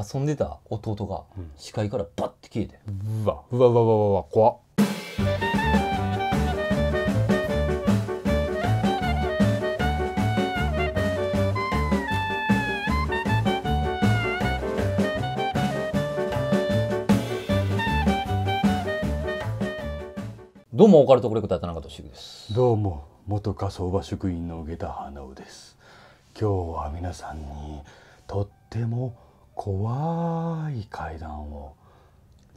遊んでた弟が視界からバッて消えて、うん、うわうわうわうわうわ怖どうもオカルトコレクター田中俊之ですどうも元仮想場職員の下田花尾です今日は皆さんにとっても怖い階段を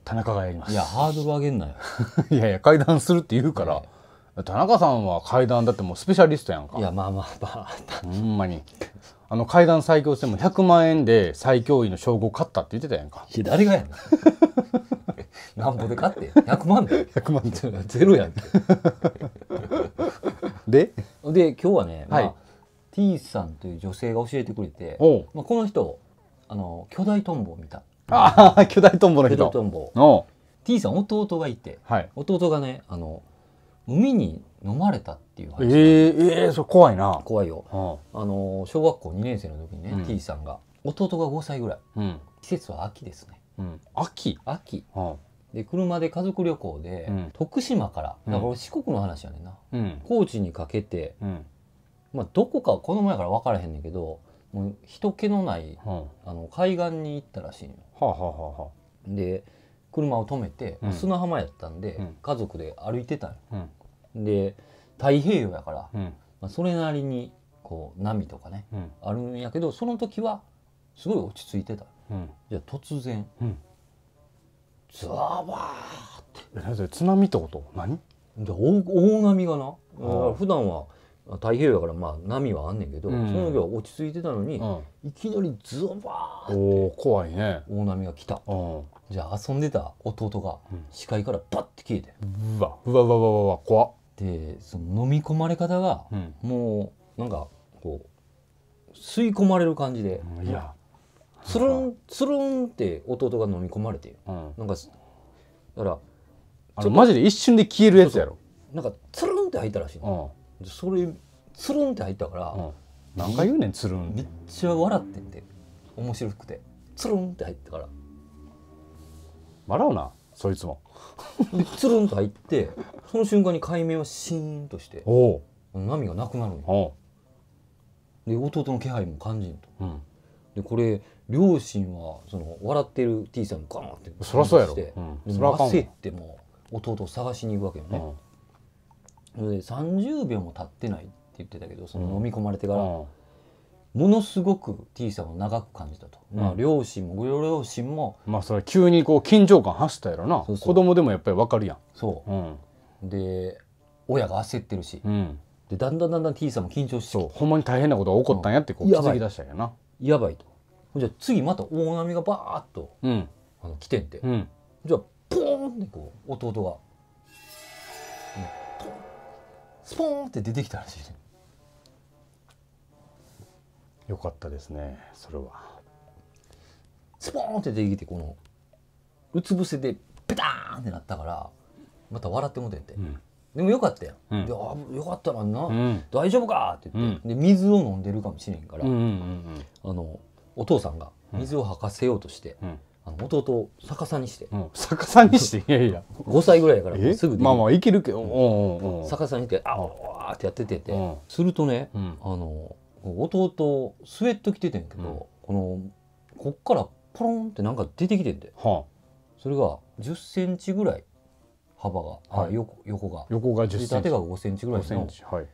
田中がやりますいやハードル上げんなよ いやいや階段するって言うから、え田中さんは階段だってもうスペシャリストやんかいやまあまあまあほんまにあの階段最強しても100万円で最強位の称号買ったって言ってたやんかいや誰がやん なんぼで買って100万で100万でゼロやんけ でで今日はね、はいまあ、T さんという女性が教えてくれて、まあ、この人あの巨大トンボを見たああ 巨大トンボの人巨大トンボお T さん弟がいて、はい、弟がねあの海に飲まれたっていう話えー、えー、そう怖いな怖いよ、あの小学校2年生の時にね、うん、T さんが弟が5歳ぐらい、うん、季節は秋ですね、うん、秋秋、で車で家族旅行で、うん、徳島からだから四国の話やねんな、うん、高知にかけて、うん、まあどこかこの前から分からへんねんけどもう人気のない、はあ、あの海岸に行ったらしいのよ。はあはあはあ、で車を止めて、うん、砂浜やったんで、うん、家族で歩いてたん、うん、で太平洋やから、まあ、それなりにこう波とかね、あるんやけどその時はすごい落ち着いてた。じゃ突然、ズワーバーって。え津波ってこと何で大大波がな、普段は太平洋だからまあ波はあんねんけど、うん、その時は落ち着いてたのに、うん、いきなりズバーンて怖いね大波が来た、うん、じゃあ遊んでた弟が視界からバッて消えて、うわうわうわうわうわ怖っでその飲み込まれ方が、もうなんかこう吸い込まれる感じで、いやつるんつるんって弟が飲み込まれて、うん、なんかだからあのマジで一瞬で消えるやつやろなんかつるんって入ったらしいの、それつるんって入ったから、うん、何回言うねんつるんめっちゃ笑ってんて面白くてつるんって入ったから笑うなそいつもつるんと入ってその瞬間に海面はシーンとしてお波がなくなるんで弟の気配も感じんと、うん、でこれ両親はその笑ってる T さんガーンってそりゃそうやろ、うん、そら焦っても弟を探しに行くわけよね、うんそれで30秒も経ってないって言ってたけどその飲み込まれてから、ものすごく T さんを長く感じたと、まあ、両親もご両親もまあそれ急にこう緊張感走ったやろなそうそう子供でもやっぱり分かるやんそう、うん、で親が焦ってるし、うん、でだんだんだんだん T さんも緊張してそうほんまに大変なことが起こったんやってこう気づき出したんやな、やばいとじゃあ次また大波がバーッと、うん、あの来てんて、うん、じゃあポーンってこう弟が、うんスポーンって出てきたらしいよかったですねそれはスポーンって出てきてこのうつ伏せでペターンってなったからまた笑ってもてんて、うん、でもよかったよ。うん、でよかったらな、うん、大丈夫かって言って、で水を飲んでるかもしれんから、あのお父さんが水を吐かせようとして、あの弟を逆さにして、うん、逆さにしていやいや5歳ぐらいやからすぐまあまあいけるけど、うん、逆さにしてあわあ」ってやっててて、するとね、あの弟スウェット着ててんけど、このこっからポロンってなんか出てきてんで、はそれが1 0ンチぐらい幅が、はい、横横が横が1 0ンチ縦が5センチぐらいの、はい、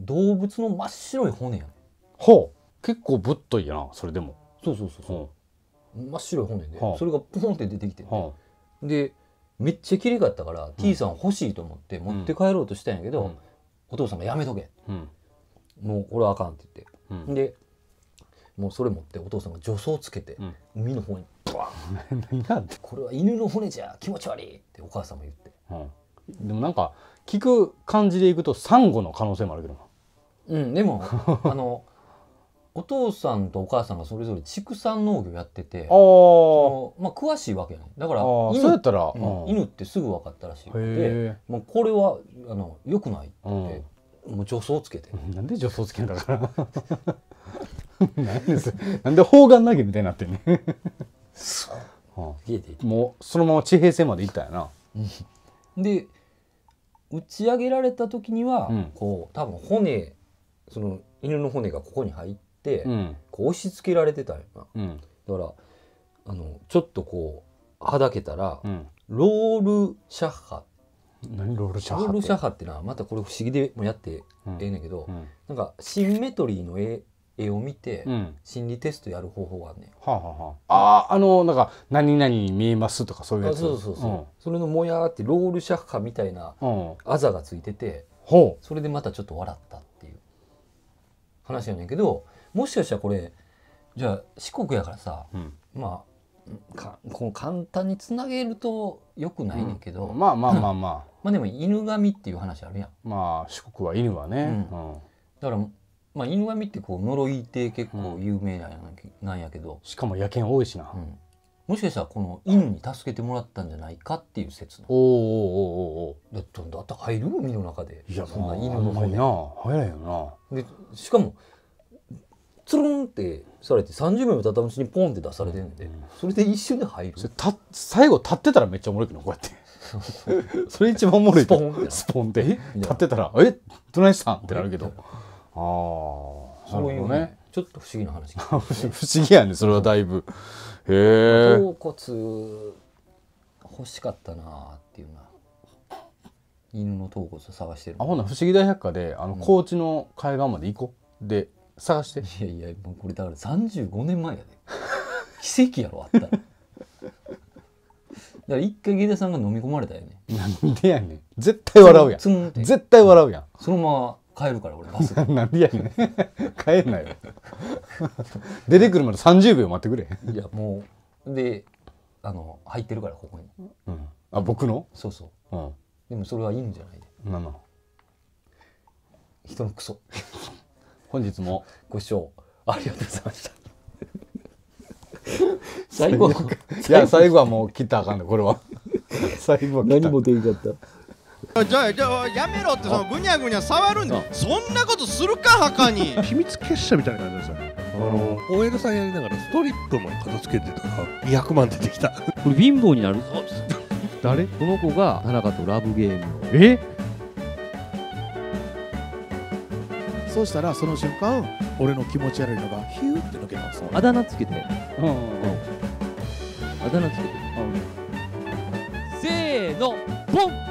動物の真っ白い骨やねほう結構ぶっといやなそれでもそうそうそうそう、真っ白い骨で、はあ、それがポンって出てきてて、はあ、でめっちゃ綺麗かったから、うん、T さん欲しいと思って持って帰ろうとしたんやけど、うん、お父さんが「やめとけ、うん、もう俺はあかん」って言って、でもうそれ持ってお父さんが助走つけて、海の方にバーン これは犬の骨じゃ気持ち悪い!」ってお母さんも言って、でもなんか聞く感じでいくとサンゴの可能性もあるけどなうんでもあのお父さんとお母さんがそれぞれ畜産農業やっててあ、まあ、詳しいわけやねだから犬そうやったら、うん、犬ってすぐ分かったらしいでもうこれはあのよくないって、うん、もう助走つけて なんで助走つけんだからなんですなんで砲丸投げみたいになってんねはあ、もうそのまま地平線まで行ったやなで打ち上げられた時には、うん、こう多分骨その犬の骨がここに入って、うん、こう押し付けられてたよな、うん、だからあのちょっとこうはだけたら、ロールシャッハ何ロールシャッハロールシャッハってのはまたこれ不思議でもやってええねんけど、うん、なんかシンメトリーの絵絵を見て、心理テストやる方法があんね、はあはあ、ああのなんか「何々に見えます」とかそういうやつそうそうそう、うん、それのもやってロールシャッハみたいなあざがついてて、うん、それでまたちょっと笑ったっていう話やねんけどもしかしたらこれじゃあ四国やからさ、うん、まあかこの簡単につなげるとよくないねんけど、うん、まあまあまあまあ まあでも犬神っていう話あるやんまあ四国は犬はね、だからまあ、犬神ってこう呪いって結構有名なんや,、なんやけどしかも野犬多いしな、もしかしたらこの犬に助けてもらったんじゃないかっていう説おおおおおだって入る海の中でいやそんな犬の骨入らんよなでしかもつるんってされて30秒もたたむしにポンって出されてるんで、うん、それで一瞬で入る最後立ってたらめっちゃおもろいけどこうやって それ一番おもろいスポンってスポンって立ってたら「えどないしたん?」ってなるけどああそういうねちょっと不思議な話 不思議やねそれはだいぶへえ頭骨欲しかったなっていうな犬の頭骨探してるあほんな不思議大百科であの、高知の海岸まで行こうで探していやいやもうこれだから35年前やで 奇跡やろあったらだから一回芸田さんが飲み込まれたよねなんでやねん絶対笑うやん絶対笑うやんそのまま帰るから俺バス なんでやねん帰んなよ出てくるまで30秒待ってくれ、いやもうであの入ってるからここにうん、あ僕のそうそううんでもそれはいいんじゃないまあまあ人のクソ本日もご視聴ありがとうございました。最後いや最後はもう切ったあかんねこれは 最後は何もできちゃったじゃあじゃあやめろってそのぐにゃぐにゃ触るんだそんなことするか墓に秘密結社みたいな感じですよねあの OL さんやりながらストリップも片付けてたら200万出てきたこれ貧乏になる誰この子が田中とラブゲームをえっそうしたらその瞬間俺の気持ち悪いのがヒューって抜けたんですあだ名つけて、うん、あだ名つけて、うん、せーのポン